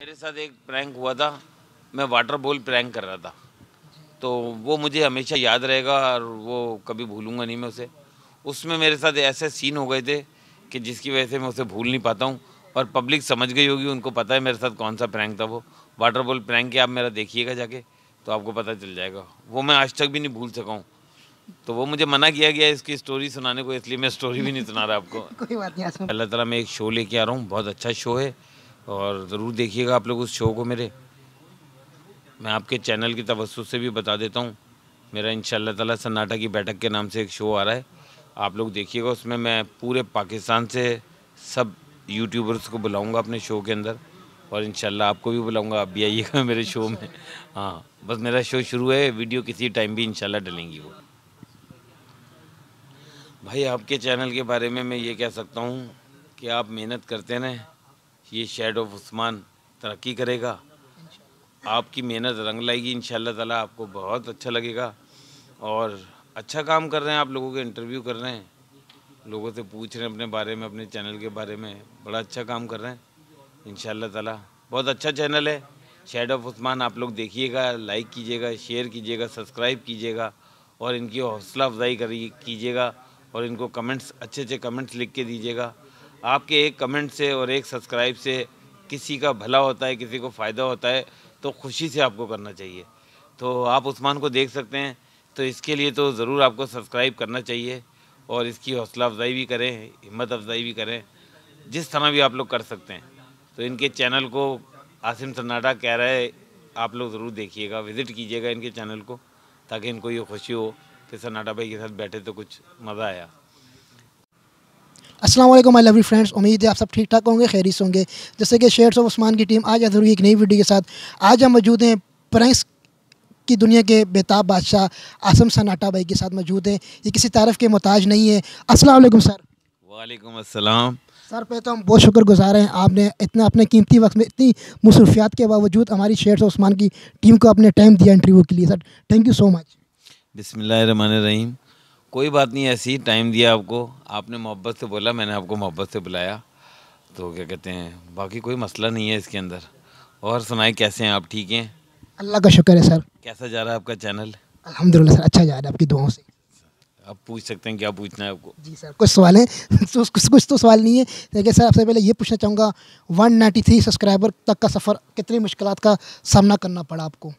मेरे साथ एक प्रैंक हुआ था मैं वाटर बॉल प्रैंक कर रहा था तो वो मुझे हमेशा याद रहेगा और वो कभी भूलूंगा नहीं मैं उसे उसमें मेरे साथ ऐसे सीन हो गए थे कि जिसकी वजह से मैं उसे भूल नहीं पाता हूँ और पब्लिक समझ गई होगी उनको पता है मेरे साथ कौन सा प्रैंक था वो वाटर बॉल प्रैंक के आप मेरा देखिएगा जाके तो आपको पता चल जाएगा वो मैं आज तक भी नहीं भूल सका हूँ तो वो मुझे मना किया गया इसकी स्टोरी सुनाने को इसलिए मैं स्टोरी भी नहीं सुना रहा आपको कोई बात नहीं अल्लाह तला मैं एक शो लेके आ रहा हूँ बहुत अच्छा शो है और ज़रूर देखिएगा आप लोग उस शो को मेरे मैं आपके चैनल की तवस्त से भी बता देता हूँ मेरा इन ताला सन्नाटा की बैठक के नाम से एक शो आ रहा है आप लोग देखिएगा उसमें मैं पूरे पाकिस्तान से सब यूट्यूबर्स को बुलाऊंगा अपने शो के अंदर और इन आपको भी बुलाऊंगा आप भी आइएगा मेरे शो में हाँ बस मेरा शो शुरू है वीडियो किसी टाइम भी इन डलेंगी वो भाई आपके चैनल के बारे में मैं ये कह सकता हूँ कि आप मेहनत करते रहें ये शेड ऑफ उस्मान तरक्की करेगा आपकी मेहनत रंग लाएगी इन ताला आपको बहुत अच्छा लगेगा और अच्छा काम कर रहे हैं आप लोगों के इंटरव्यू कर रहे हैं लोगों से पूछ रहे हैं अपने बारे में अपने चैनल के बारे में बड़ा अच्छा काम कर रहे हैं इन ताला बहुत अच्छा चैनल है शेड ऑफ उस्मान आप लोग देखिएगा लाइक कीजिएगा शेयर कीजिएगा सब्सक्राइब कीजिएगा और इनकी हौसला अफजाई करिए कीजिएगा और इनको कमेंट्स अच्छे अच्छे कमेंट्स लिख के दीजिएगा आपके एक कमेंट से और एक सब्सक्राइब से किसी का भला होता है किसी को फ़ायदा होता है तो खुशी से आपको करना चाहिए तो आप उस्मान को देख सकते हैं तो इसके लिए तो ज़रूर आपको सब्सक्राइब करना चाहिए और इसकी हौसला अफजाई भी करें हिम्मत अफजाई भी करें जिस तरह भी आप लोग कर सकते हैं तो इनके चैनल को आसिम सन्नाटा कह रहा है आप लोग ज़रूर देखिएगा विज़िट कीजिएगा इनके चैनल को ताकि इनको ये खुशी हो कि सन्नाटा भाई के साथ बैठे तो कुछ मज़ा आया असलम माई लवली फ्रेंड्स उम्मीद है आप सब ठीक ठाक होंगे खैरिस होंगे जैसे कि शेयर्स ऑफ उस्मान की टीम आज हजूरी एक नई वीडियो के साथ आज हम मौजूद हैं प्रैंक्स की दुनिया के बेताब बादशाह आसम सनाटा भाई के साथ मौजूद हैं ये किसी तारफ़ के मोहताज नहीं है असलम सर वालेकुम असलम सर पे तो हम बहुत शुक्र गुज़ार हैं आपने इतना अपने कीमती वक्त में इतनी मसरूफियात के बावजूद हमारी शेर उस्मान की टीम को अपने टाइम दिया इंटरव्यू के लिए sir thank you so much बिसमीम कोई बात नहीं ऐसी टाइम दिया आपको आपने मोहब्बत से बोला मैंने आपको मोहब्बत से बुलाया तो क्या कहते हैं बाकी कोई मसला नहीं है इसके अंदर और सुनाए कैसे हैं आप ठीक हैं अल्लाह का शुक्र है सर कैसा जा रहा है आपका चैनल अल्हम्दुलिल्लाह सर अच्छा जा रहा है आपकी दुआओं से आप पूछ सकते हैं क्या पूछना है आपको जी सर कुछ सवाल हैं कुछ कुछ तो सवाल नहीं है लेकिन सर आपसे पहले ये पूछना चाहूँगा वन सब्सक्राइबर तक का सफ़र कितनी मुश्किल का सामना करना पड़ा आपको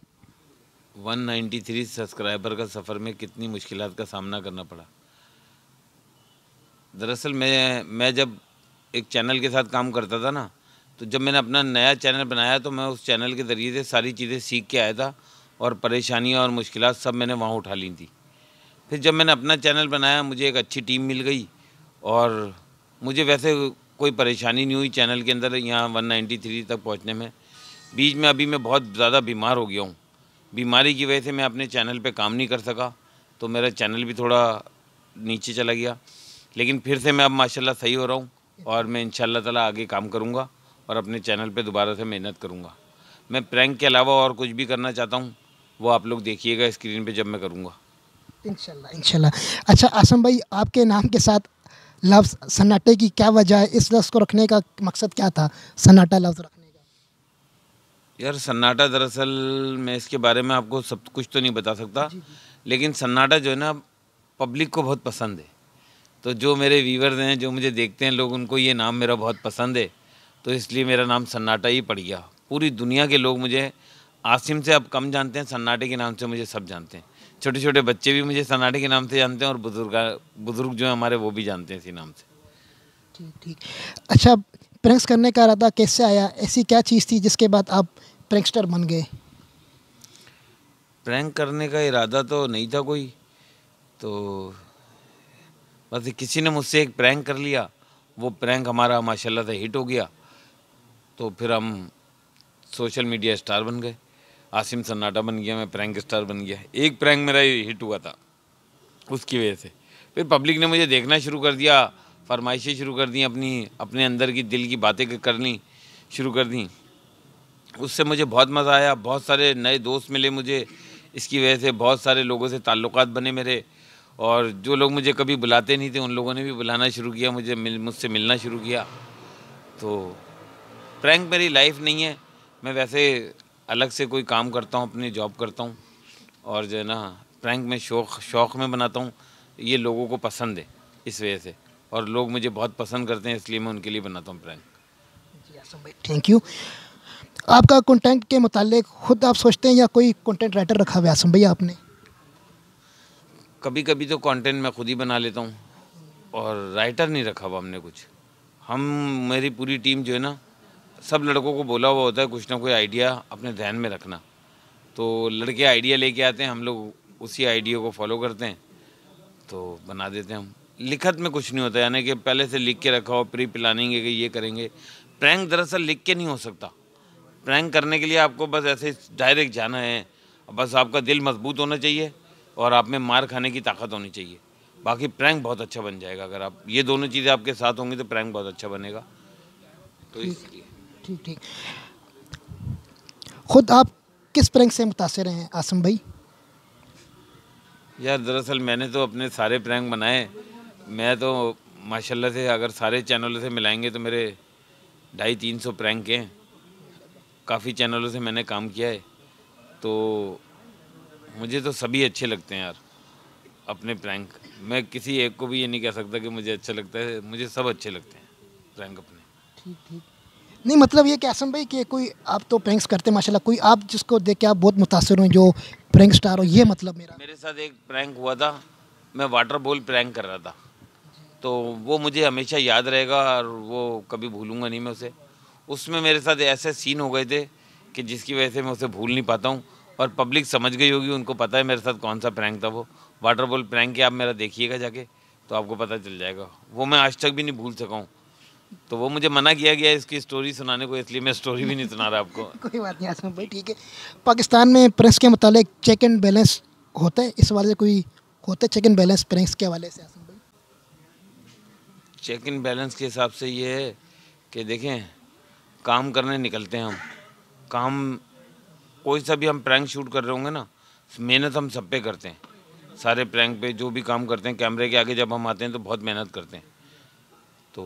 193 सब्सक्राइबर का सफ़र में कितनी मुश्किल का सामना करना पड़ा दरअसल मैं मैं जब एक चैनल के साथ काम करता था ना तो जब मैंने अपना नया चैनल बनाया तो मैं उस चैनल के ज़रिए से सारी चीज़ें सीख के आया था और परेशानियाँ और मुश्किल सब मैंने वहाँ उठा ली थी फिर जब मैंने अपना चैनल बनाया मुझे एक अच्छी टीम मिल गई और मुझे वैसे कोई परेशानी नहीं हुई चैनल के अंदर यहाँ 193 तक पहुँचने में बीच में अभी मैं बहुत ज़्यादा बीमार हो गया हूँ बीमारी की वजह से मैं अपने चैनल पे काम नहीं कर सका तो मेरा चैनल भी थोड़ा नीचे चला गया लेकिन फिर से मैं अब माशाल्लाह सही हो रहा हूँ और मैं इनशाला ताला आगे काम करूँगा और अपने चैनल पे दोबारा से मेहनत करूँगा मैं प्रैंक के अलावा और कुछ भी करना चाहता हूँ वो आप लोग देखिएगा स्क्रीन पर जब मैं करूँगा इनशाला इनशाला अच्छा आसम भाई आपके नाम के साथ लफ्ज़ सन्नाटे की क्या वजह है इस लफ्ज़ को रखने का मकसद क्या था सन्नाटा लफ्ज़ रखने यार सन्नाटा दरअसल मैं इसके बारे में आपको सब कुछ तो नहीं बता सकता लेकिन सन्नाटा जो है ना पब्लिक को बहुत पसंद है तो जो मेरे व्यूवर्स हैं जो मुझे देखते हैं लोग उनको ये नाम मेरा बहुत पसंद है तो इसलिए मेरा नाम सन्नाटा ही पड़ गया पूरी दुनिया के लोग मुझे आसिम से अब कम जानते हैं सन्नाटे के नाम से मुझे सब जानते हैं छोटे छोटे बच्चे भी मुझे सन्नाटे के नाम से जानते हैं और बुजुर्ग बुज़ुर्ग जो हैं हमारे वो भी जानते हैं इसी नाम से ठीक ठीक अच्छा प्रैंक्स करने का इरादा कैसे आया ऐसी क्या चीज़ थी जिसके बाद आप प्रैंकस्टर बन गए प्रैंक करने का इरादा तो नहीं था कोई तो बस किसी ने मुझसे एक प्रैंक कर लिया वो प्रैंक हमारा माशाल्लाह से हिट हो गया तो फिर हम सोशल मीडिया स्टार बन गए आसिम सन्नाटा बन गया मैं प्रैंक स्टार बन गया एक प्रैंक मेरा हिट हुआ था उसकी वजह से फिर पब्लिक ने मुझे देखना शुरू कर दिया फरमाइशें शुरू कर दी अपनी अपने अंदर की दिल की बातें करनी शुरू कर दी उससे मुझे बहुत मज़ा आया बहुत सारे नए दोस्त मिले मुझे इसकी वजह से बहुत सारे लोगों से ताल्लुक बने मेरे और जो लोग मुझे कभी बुलाते नहीं थे उन लोगों ने भी बुलाना शुरू किया मुझे मिल मुझसे मिलना शुरू किया तो प्रैंक मेरी लाइफ नहीं है मैं वैसे अलग से कोई काम करता हूँ अपनी जॉब करता हूँ और जो है ना प्रैंक में शौक़ शौक़ में बनाता हूँ ये लोगों को पसंद है इस वजह से और लोग मुझे बहुत पसंद करते हैं इसलिए मैं उनके लिए बनाता हूँ प्रैंक भाई थैंक यू आपका कंटेंट के मुतालिक खुद आप सोचते हैं या कोई कंटेंट राइटर रखा हुआ आसम भाई आपने कभी कभी तो कंटेंट मैं खुद ही बना लेता हूँ और राइटर नहीं रखा हुआ हमने कुछ हम मेरी पूरी टीम जो है ना सब लड़कों को बोला हुआ होता है कुछ ना कोई आइडिया अपने ध्यान में रखना तो लड़के आइडिया लेके आते हैं हम लोग उसी आइडिया को फॉलो करते हैं तो बना देते हैं हम लिखत में कुछ नहीं होता यानी कि पहले से लिख के रखा हो प्री प्लानिंग है कि ये करेंगे प्रैंक दरअसल लिख के नहीं हो सकता प्रैंक करने के लिए आपको बस ऐसे डायरेक्ट जाना है बस आपका दिल मजबूत होना चाहिए और आप में मार खाने की ताकत होनी चाहिए बाकी प्रैंक बहुत अच्छा बन जाएगा अगर आप ये दोनों चीज़ें आपके साथ होंगी तो प्रैंक बहुत अच्छा बनेगा तो इसलिए ठीक ठीक खुद आप किस प्रैंक से मुतासर हैं आसम भाई यार दरअसल मैंने तो अपने सारे प्रैंक बनाए मैं तो माशाल्लाह से अगर सारे चैनलों से मिलाएंगे तो मेरे ढाई तीन सौ प्रैंक हैं काफ़ी चैनलों से मैंने काम किया है तो मुझे तो सभी अच्छे लगते हैं यार अपने प्रैंक मैं किसी एक को भी ये नहीं कह सकता कि मुझे अच्छा लगता है मुझे सब अच्छे लगते हैं प्रैंक अपने ठीक ठीक नहीं मतलब ये कैसन भाई कि कोई आप तो प्रैंक्स करते हैं माशाल्लाह कोई आप जिसको देख के आप बहुत मुतासर हों जो प्रैंक स्टार हो ये मतलब मेरा मेरे साथ एक प्रैंक हुआ था मैं वाटर बॉल प्रैंक कर रहा था तो वो मुझे हमेशा याद रहेगा और वो कभी भूलूँगा नहीं मैं उसे उसमें मेरे साथ ऐसे सीन हो गए थे कि जिसकी वजह से मैं उसे भूल नहीं पाता हूँ और पब्लिक समझ गई होगी उनको पता है मेरे साथ कौन सा प्रैंक था वो वाटर बॉल प्रैंक के आप मेरा देखिएगा जाके तो आपको पता चल जाएगा वो मैं आज तक भी नहीं भूल सका हूँ तो वो मुझे मना किया गया इसकी स्टोरी सुनाने को इसलिए मैं स्टोरी भी नहीं सुना रहा आपको कोई बात नहीं आसमान भाई ठीक है पाकिस्तान में प्रेस के मुतालिक चेक एंड बैलेंस होता है इस वाले कोई होता है चेक एंड बैलेंस प्रेस के हवाले से चेक इन बैलेंस के हिसाब से ये है कि देखें काम करने निकलते हैं हम काम कोई सा भी हम प्रैंक शूट कर रहे होंगे ना मेहनत हम सब पे करते हैं सारे प्रैंक पे जो भी काम करते हैं कैमरे के आगे जब हम आते हैं तो बहुत मेहनत करते हैं तो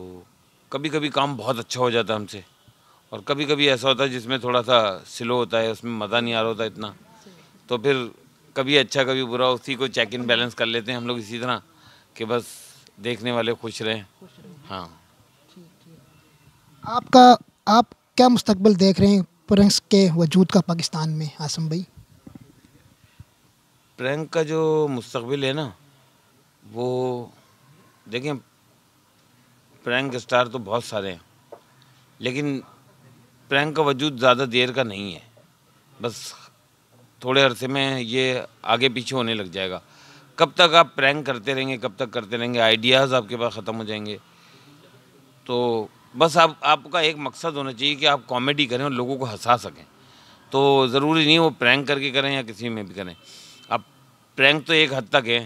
कभी कभी काम बहुत अच्छा हो जाता है हमसे और कभी कभी ऐसा होता है जिसमें थोड़ा सा स्लो होता है उसमें मज़ा नहीं आ रहा होता इतना तो फिर कभी अच्छा कभी बुरा उसी को चेक इन बैलेंस कर लेते हैं हम लोग इसी तरह कि बस देखने वाले खुश रहे हाँ आपका आप क्या मुस्तबल देख रहे हैं प्रियंक के वजूद का पाकिस्तान में आसम भाई प्रियंक का जो मुस्तबिल है ना वो देखें प्रैंक स्टार तो बहुत सारे हैं लेकिन प्रैंक का वजूद ज़्यादा देर का नहीं है बस थोड़े अरसे में ये आगे पीछे होने लग जाएगा कब तक आप प्रैंक करते रहेंगे कब तक करते रहेंगे आइडियाज़ आपके पास ख़त्म हो जाएंगे तो बस आप आपका एक मकसद होना चाहिए कि आप कॉमेडी करें और लोगों को हंसा सकें तो ज़रूरी नहीं वो प्रैंक करके करें या किसी में भी करें अब प्रैंक तो एक हद तक है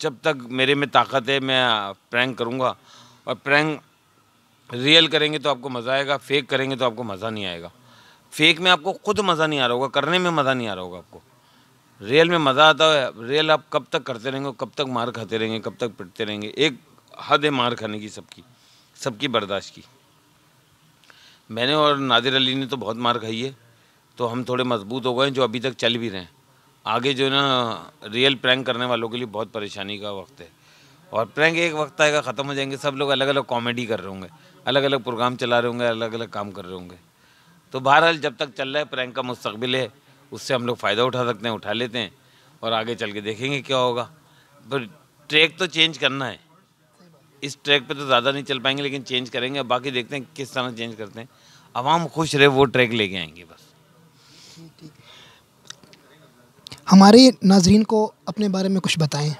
जब तक मेरे में ताकत है मैं प्रैंक करूँगा और प्रैंक रियल करेंगे तो आपको मज़ा आएगा फेक करेंगे तो आपको मज़ा नहीं आएगा फेक में आपको खुद मज़ा नहीं आ रहा होगा करने में मज़ा नहीं आ रहा होगा आपको रेल में मज़ा आता है रेल आप कब तक करते रहेंगे कब तक मार खाते रहेंगे कब तक पिटते रहेंगे एक हद है मार खाने की सबकी सबकी बर्दाश्त की मैंने और नादिर अली ने तो बहुत मार खाई है तो हम थोड़े मजबूत हो गए जो अभी तक चल भी रहे हैं आगे जो ना रियल प्रैंक करने वालों के लिए बहुत परेशानी का वक्त है और प्रैंक एक वक्त आएगा ख़त्म हो जाएंगे सब लोग अलग अलग कॉमेडी कर रहे होंगे अलग अलग प्रोग्राम चला रहे होंगे अलग अलग काम कर रहे होंगे तो बहरहाल जब तक चल रहा है प्रैंक का मुस्तबिल है उससे हम लोग फ़ायदा उठा सकते हैं उठा लेते हैं और आगे चल के देखेंगे क्या होगा पर ट्रैक तो चेंज करना है इस ट्रैक पे तो ज़्यादा नहीं चल पाएंगे लेकिन चेंज करेंगे बाकी देखते हैं किस तरह चेंज करते हैं आवाम खुश रहे वो ट्रैक लेके आएंगे बस हमारे नाजरीन को अपने बारे में कुछ बताएं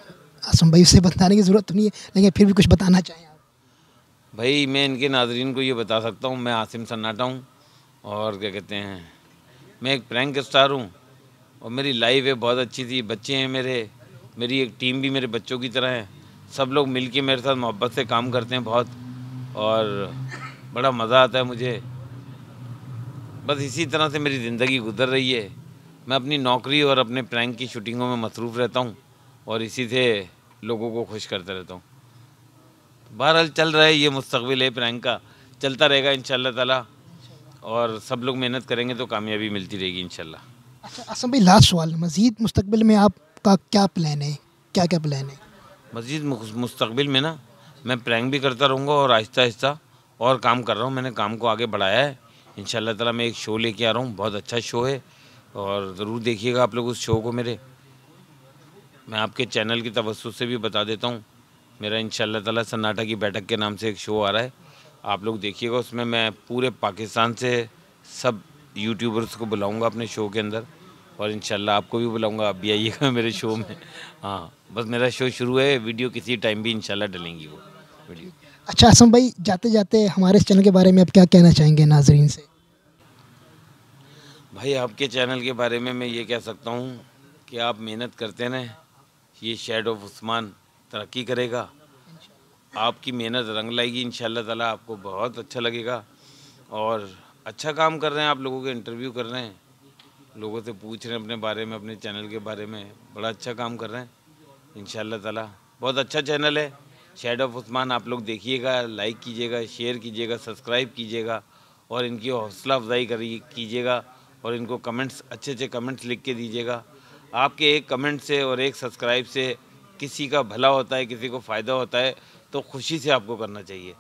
आसम भाई उसे बताने की ज़रूरत नहीं है लेकिन फिर भी कुछ बताना चाहें भाई मैं इनके नाजरीन को ये बता सकता हूँ मैं आसिम सन्नाटा हूँ और क्या कहते हैं मैं एक प्रैंक स्टार हूँ और मेरी लाइफ है बहुत अच्छी थी बच्चे हैं मेरे मेरी एक टीम भी मेरे बच्चों की तरह है सब लोग मिल मेरे साथ मोहब्बत से काम करते हैं बहुत और बड़ा मज़ा आता है मुझे बस इसी तरह से मेरी ज़िंदगी गुजर रही है मैं अपनी नौकरी और अपने प्रैंक की शूटिंगों में मसरूफ़ रहता हूँ और इसी से लोगों को खुश करते रहता हूँ बहरहाल चल रहा है ये मुस्तबिल है प्रैंक का चलता रहेगा इन शाह और सब लोग मेहनत करेंगे तो कामयाबी मिलती रहेगी इनशाला अच्छा असम भाई लास्ट सवाल मज़ीद मुस्तबिल में आपका क्या प्लान है क्या क्या प्लान है मज़ीद मुस्तबिल में ना मैं प्लैंग भी करता रहूँगा और आहिस्ता आहिस्ता और काम कर रहा हूँ मैंने काम को आगे बढ़ाया है इन ताला मैं एक शो लेके आ रहा हूँ बहुत अच्छा शो है और ज़रूर देखिएगा आप लोग उस शो को मेरे मैं आपके चैनल की तवसत से भी बता देता हूँ मेरा इन ताला सन्नाटा की बैठक के नाम से एक शो आ रहा है आप लोग देखिएगा उसमें मैं पूरे पाकिस्तान से सब यूट्यूबर्स को बुलाऊंगा अपने शो के अंदर और इन आपको भी बुलाऊंगा आप भी आइएगा मेरे शो में हाँ बस मेरा शो शुरू है वीडियो किसी टाइम भी इन डलेंगी वो वीडियो अच्छा असम भाई जाते जाते हमारे चैनल के बारे में आप क्या कहना चाहेंगे नाजरीन से भाई आपके चैनल के बारे में मैं ये कह सकता हूँ कि आप मेहनत करते रहें ये शेड ऑफ उस्मान तरक्की करेगा आपकी मेहनत रंग लाएगी इन ताला आपको बहुत अच्छा लगेगा और अच्छा काम कर रहे हैं आप लोगों के इंटरव्यू कर रहे हैं लोगों से पूछ रहे हैं अपने बारे में अपने चैनल के बारे में बड़ा अच्छा काम कर रहे हैं इन ताला बहुत अच्छा चैनल है शेड ऑफ उस्मान आप लोग देखिएगा लाइक कीजिएगा शेयर कीजिएगा सब्सक्राइब कीजिएगा और इनकी हौसला अफजाई करिए कीजिएगा और इनको कमेंट्स अच्छे अच्छे कमेंट्स लिख के दीजिएगा आपके एक कमेंट से और एक सब्सक्राइब से किसी का भला होता है किसी को फ़ायदा होता है तो खुशी से आपको करना चाहिए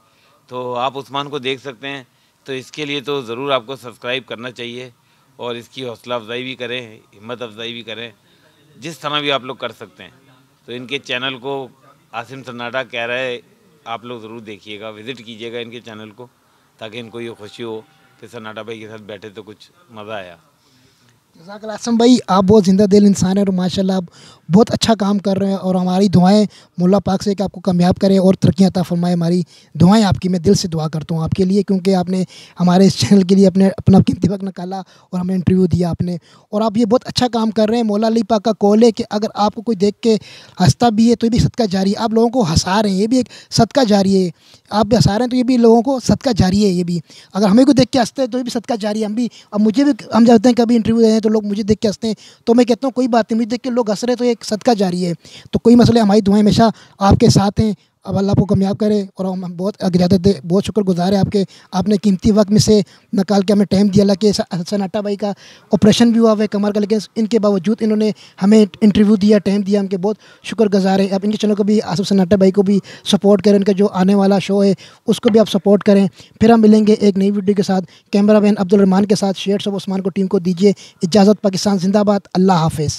तो आप उस्मान को देख सकते हैं तो इसके लिए तो ज़रूर आपको सब्सक्राइब करना चाहिए और इसकी हौसला अफजाई भी करें हिम्मत अफजाई भी करें जिस तरह भी आप लोग कर सकते हैं तो इनके चैनल को आसिम सन्नाटा कह रहा है आप लोग ज़रूर देखिएगा विज़िट कीजिएगा इनके चैनल को ताकि इनको ये खुशी हो कि सन्नाटा भाई के साथ बैठे तो कुछ मज़ा आया जजाकलासम भाई आप बहुत ज़िंदा दिल इंसान हैं और माशाल्लाह आप बहुत अच्छा काम कर रहे हैं और हमारी दुआएं मुल्ला पाक से कि आपको कामयाब करें और तरक्या अता फरमाए हमारी दुआएं आपकी मैं दिल से दुआ करता हूँ आपके लिए क्योंकि आपने हमारे इस चैनल के लिए अपने अपना कीमती वक्त निकाला और हमें इंटरव्यू दिया आपने और आप ये बहुत अच्छा काम कर रहे हैं मौला अली पाक का कॉल है कि अगर आपको कोई देख के हंसता भी है तो ये भी सदका जारी है आप लोगों को हंसा रहे हैं ये भी एक सदका जारी है आप भी हंसा रहे हैं तो ये भी लोगों को सदका जारी है ये भी अगर हमें कोई देख के हंसते हैं तो ये भी सदका जारी है हम भी अब मुझे भी हम जाते हैं कभी इंटरव्यू देने तो तो लोग मुझे देख के हंसते हैं तो मैं कहता हूँ कोई बात नहीं मुझे देख के लोग हंस रहे तो एक सदका जारी है तो कोई मसले हमारी दुआएं हमेशा आपके साथ हैं अब अल्लाह को कामयाब करे और हम बहुत दे बहुत शुक्रगुजार है आपके आपने कीमती वक्त में से निकाल के हमें टाइम दिया अल्लाह सन्नाटा भाई का ऑपरेशन भी हुआ है कमर का लेकिन इनके बावजूद इन्होंने हमें इंटरव्यू दिया टाइम दिया हमके बहुत गुजार है आप इनके चैनल को भी आसफ सन्नाटा भाई को भी सपोर्ट करें उनका जो आने वाला शो है उसको भी आप सपोर्ट करें फिर हम मिलेंगे एक नई वीडियो के साथ कैमरा मैन अब्दुलरमान के साथ शेयर सब उस्मान को टीम को दीजिए इजाज़त पाकिस्तान जिंदाबाद अल्लाह हाफिज़